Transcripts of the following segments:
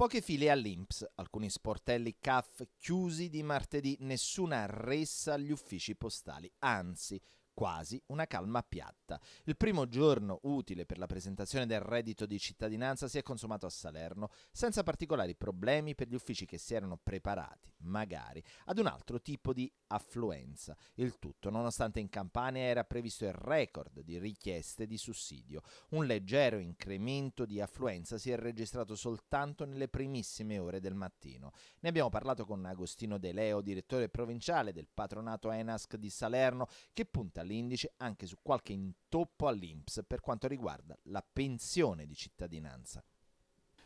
Poche file all'Inps, alcuni sportelli CAF chiusi di martedì, nessuna ressa agli uffici postali, anzi quasi una calma piatta. Il primo giorno utile per la presentazione del reddito di cittadinanza si è consumato a Salerno, senza particolari problemi per gli uffici che si erano preparati, magari, ad un altro tipo di affluenza. Il tutto nonostante in Campania era previsto il record di richieste di sussidio. Un leggero incremento di affluenza si è registrato soltanto nelle primissime ore del mattino. Ne abbiamo parlato con Agostino De Leo, direttore provinciale del patronato Enasc di Salerno, che punta all'indice anche su qualche intoppo all'INPS per quanto riguarda la pensione di cittadinanza.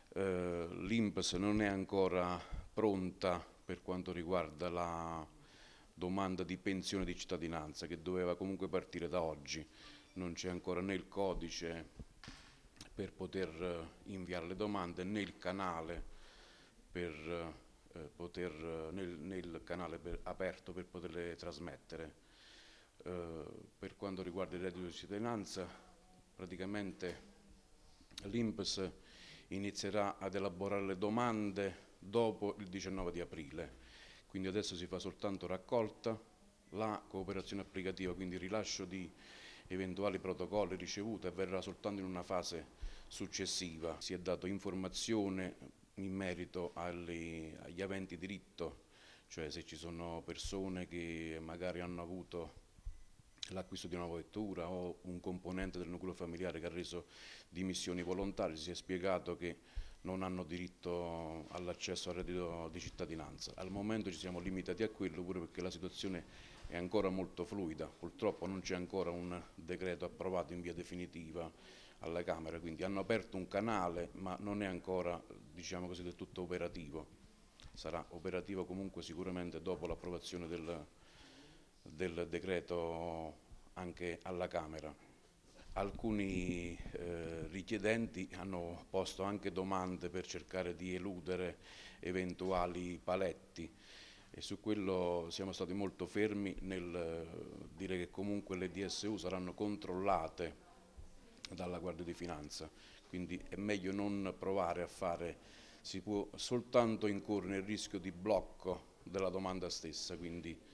Eh, L'INPS non è ancora pronta per quanto riguarda la domanda di pensione di cittadinanza che doveva comunque partire da oggi. Non c'è ancora né il codice per poter eh, inviare le domande né il canale, per, eh, poter, eh, nel, nel canale per, aperto per poterle trasmettere. Eh, quanto riguarda il reddito di cittadinanza, praticamente l'INPS inizierà ad elaborare le domande dopo il 19 di aprile, quindi adesso si fa soltanto raccolta, la cooperazione applicativa, quindi rilascio di eventuali protocolli ricevute avverrà soltanto in una fase successiva. Si è dato informazione in merito agli, agli aventi diritto, cioè se ci sono persone che magari hanno avuto l'acquisto di una vettura o un componente del nucleo familiare che ha reso dimissioni volontarie, si è spiegato che non hanno diritto all'accesso al reddito di cittadinanza. Al momento ci siamo limitati a quello pure perché la situazione è ancora molto fluida, purtroppo non c'è ancora un decreto approvato in via definitiva alla Camera, quindi hanno aperto un canale ma non è ancora diciamo così, del tutto operativo, sarà operativo comunque sicuramente dopo l'approvazione del, del decreto anche alla Camera. Alcuni eh, richiedenti hanno posto anche domande per cercare di eludere eventuali paletti e su quello siamo stati molto fermi nel eh, dire che comunque le DSU saranno controllate dalla Guardia di Finanza, quindi è meglio non provare a fare, si può soltanto incorrere nel rischio di blocco della domanda stessa, quindi